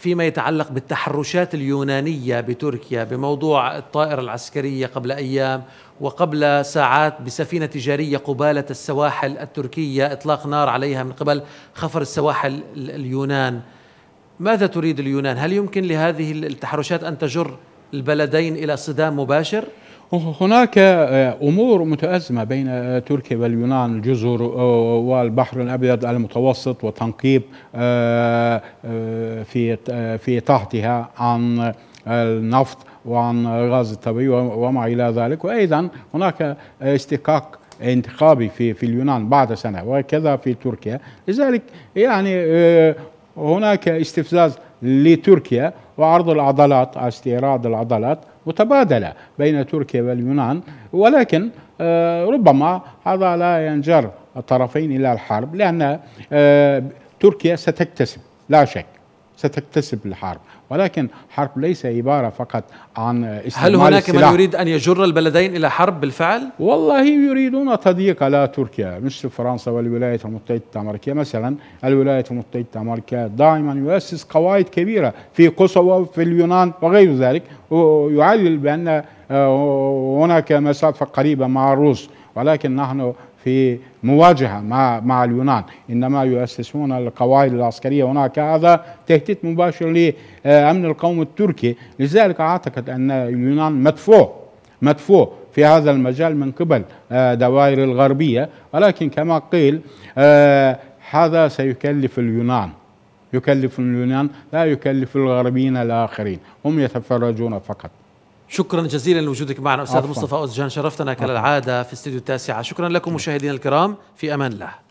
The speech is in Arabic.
فيما يتعلق بالتحرشات اليونانية بتركيا بموضوع الطائرة العسكرية قبل أيام وقبل ساعات بسفينة تجارية قبالة السواحل التركية إطلاق نار عليها من قبل خفر السواحل اليونان ماذا تريد اليونان؟ هل يمكن لهذه التحرشات أن تجر البلدين إلى صدام مباشر؟ هناك آه، امور متازمه بين آه، تركيا واليونان الجزر آه، والبحر الابيض المتوسط وتنقيب في في تحتها عن النفط وعن غاز الطبيعي وما الى ذلك وايضا هناك اشتقاق انتخابي في في اليونان بعد سنه وكذا في تركيا لذلك يعني هناك استفزاز لتركيا وعرض العضلات استيراد العضلات متبادلة بين تركيا واليونان ولكن آه، ربما هذا لا ينجر الطرفين إلى الحرب لأن آه، تركيا ستكتسب لا شك ستكتسب الحرب ولكن حرب ليس عبارة فقط عن استعمال هل هناك السلاح. من يريد أن يجر البلدين إلى حرب بالفعل؟ والله يريدون تضييق على تركيا مثل فرنسا والولايات المتحدة الأمريكية مثلا الولايات المتحدة الأمريكية دائما يؤسس قواعد كبيرة في قصوى في اليونان وغير ذلك ويعلل بأن آه، هناك مسافة قريبة مع الروس ولكن نحن في مواجهة مع, مع اليونان إنما يؤسسون القواعد العسكرية هناك هذا تهديد مباشر لأمن القوم التركي لذلك أعتقد أن اليونان مدفوع مدفوع في هذا المجال من قبل آه، دوائر الغربية ولكن كما قيل آه، هذا سيكلف اليونان يكلف اليونان لا يكلف الغربيين الآخرين هم يتفرجون فقط شكرا جزيلا لوجودك معنا استاذ مصطفى اوزجان شرفتنا كالعاده في استديو التاسعه شكرا لكم مشاهدينا الكرام في امان الله